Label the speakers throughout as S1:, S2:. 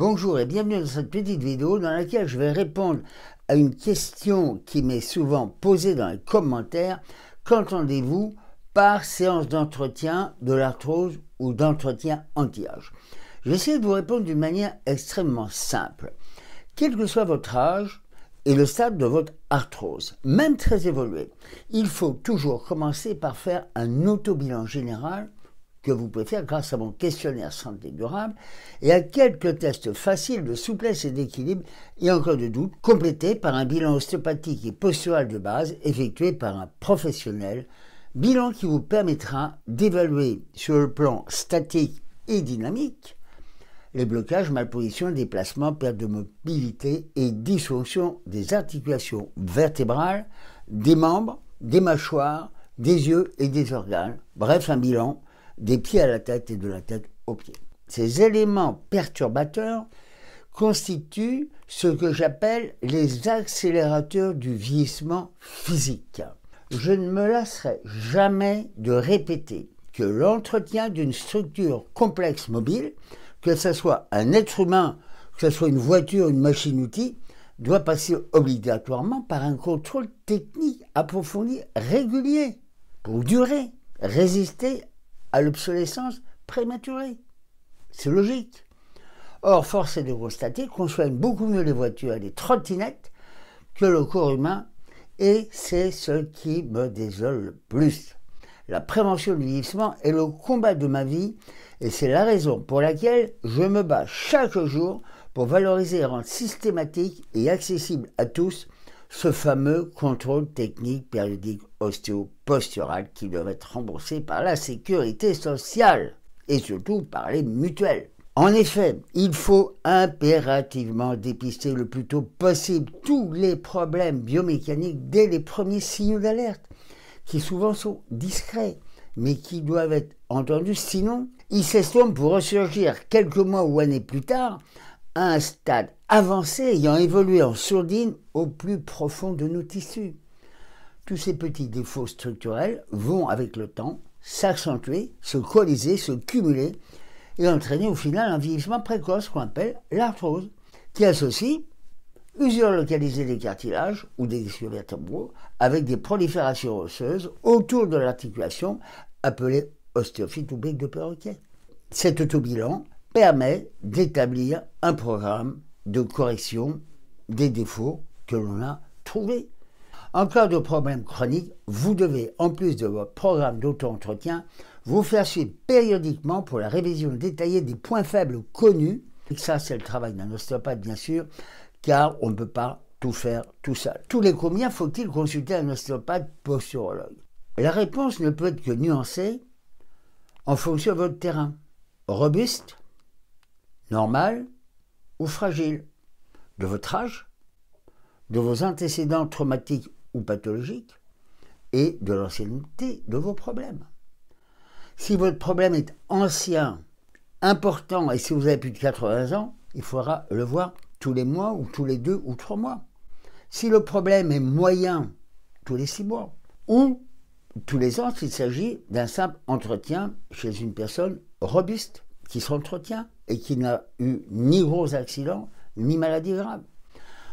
S1: Bonjour et bienvenue dans cette petite vidéo dans laquelle je vais répondre à une question qui m'est souvent posée dans les commentaires. Qu'entendez-vous par séance d'entretien de l'arthrose ou d'entretien anti-âge Je vais essayer de vous répondre d'une manière extrêmement simple. Quel que soit votre âge et le stade de votre arthrose, même très évolué, il faut toujours commencer par faire un auto-bilan général que vous pouvez faire grâce à mon questionnaire santé durable et à quelques tests faciles de souplesse et d'équilibre et encore de doute, complétés par un bilan ostéopathique et postural de base effectué par un professionnel, bilan qui vous permettra d'évaluer sur le plan statique et dynamique les blocages, malpositions, déplacements, perte de mobilité et dysfonction des articulations vertébrales, des membres, des mâchoires, des yeux et des organes. Bref, un bilan des pieds à la tête et de la tête aux pieds. Ces éléments perturbateurs constituent ce que j'appelle les accélérateurs du vieillissement physique. Je ne me lasserai jamais de répéter que l'entretien d'une structure complexe mobile, que ce soit un être humain, que ce soit une voiture, une machine-outil, doit passer obligatoirement par un contrôle technique approfondi régulier pour durer, résister à l'obsolescence prématurée. C'est logique. Or, force est de constater qu'on soigne beaucoup mieux les voitures et les trottinettes que le corps humain, et c'est ce qui me désole le plus. La prévention du vieillissement est le combat de ma vie, et c'est la raison pour laquelle je me bats chaque jour pour valoriser et rendre systématique et accessible à tous ce fameux contrôle technique périodique ostéo-postural qui doit être remboursé par la sécurité sociale et surtout par les mutuelles. En effet, il faut impérativement dépister le plus tôt possible tous les problèmes biomécaniques dès les premiers signaux d'alerte, qui souvent sont discrets, mais qui doivent être entendus, sinon ils s'estompent pour ressurgir quelques mois ou années plus tard à un stade avancé ayant évolué en sourdine au plus profond de nos tissus. Tous ces petits défauts structurels vont avec le temps s'accentuer, se colliser, se cumuler et entraîner au final un vieillissement précoce qu'on appelle l'arthrose, qui associe usure localisée des cartilages ou des issues avec des proliférations osseuses autour de l'articulation appelée ostéophyte ou bec de perroquet. Cet auto-bilan permet d'établir un programme de correction des défauts que l'on a trouvés. En cas de problème chronique, vous devez, en plus de votre programme d'auto-entretien, vous faire suivre périodiquement pour la révision détaillée des points faibles connus. Et ça, c'est le travail d'un ostéopathe, bien sûr, car on ne peut pas tout faire tout seul. Tous les combien faut-il consulter un ostéopathe posturologue La réponse ne peut être que nuancée en fonction de votre terrain. Robuste, normal, ou fragile de votre âge, de vos antécédents traumatiques ou pathologiques et de l'ancienneté de vos problèmes. Si votre problème est ancien, important, et si vous avez plus de 80 ans, il faudra le voir tous les mois ou tous les deux ou trois mois. Si le problème est moyen, tous les six mois, ou tous les ans s'il s'agit d'un simple entretien chez une personne robuste qui s'entretient et qui n'a eu ni gros accident ni maladie grave.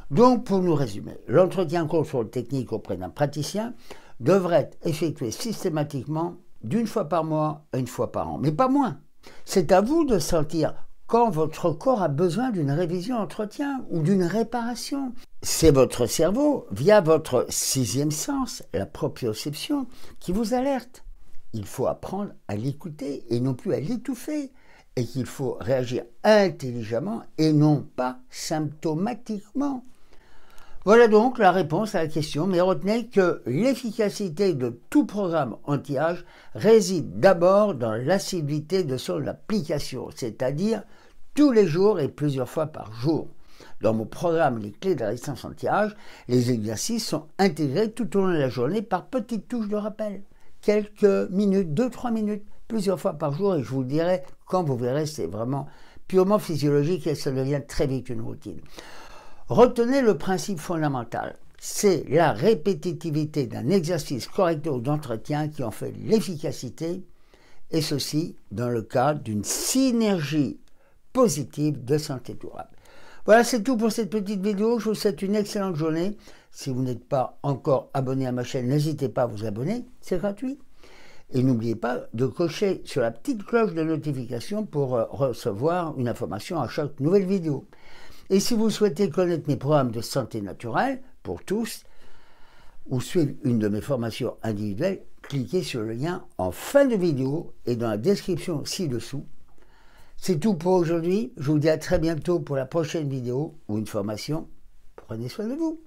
S1: Donc, pour nous résumer, l'entretien contrôle technique auprès d'un praticien devrait être effectué systématiquement d'une fois par mois à une fois par an, mais pas moins. C'est à vous de sentir quand votre corps a besoin d'une révision entretien ou d'une réparation. C'est votre cerveau, via votre sixième sens, la proprioception, qui vous alerte. Il faut apprendre à l'écouter et non plus à l'étouffer et qu'il faut réagir intelligemment et non pas symptomatiquement. Voilà donc la réponse à la question, mais retenez que l'efficacité de tout programme anti-âge réside d'abord dans l'assiduité de son application, c'est-à-dire tous les jours et plusieurs fois par jour. Dans mon programme Les clés de la résistance anti-âge, les exercices sont intégrés tout au long de la journée par petites touches de rappel quelques minutes, deux, trois minutes, plusieurs fois par jour, et je vous le dirai, quand vous verrez, c'est vraiment purement physiologique et ça devient très vite une routine. Retenez le principe fondamental. C'est la répétitivité d'un exercice correcteur ou d'entretien qui en fait l'efficacité, et ceci dans le cadre d'une synergie positive de santé durable. Voilà, c'est tout pour cette petite vidéo. Je vous souhaite une excellente journée. Si vous n'êtes pas encore abonné à ma chaîne, n'hésitez pas à vous abonner, c'est gratuit. Et n'oubliez pas de cocher sur la petite cloche de notification pour euh, recevoir une information à chaque nouvelle vidéo. Et si vous souhaitez connaître mes programmes de santé naturelle pour tous ou suivre une de mes formations individuelles, cliquez sur le lien en fin de vidéo et dans la description ci-dessous c'est tout pour aujourd'hui. Je vous dis à très bientôt pour la prochaine vidéo ou une formation. Prenez soin de vous.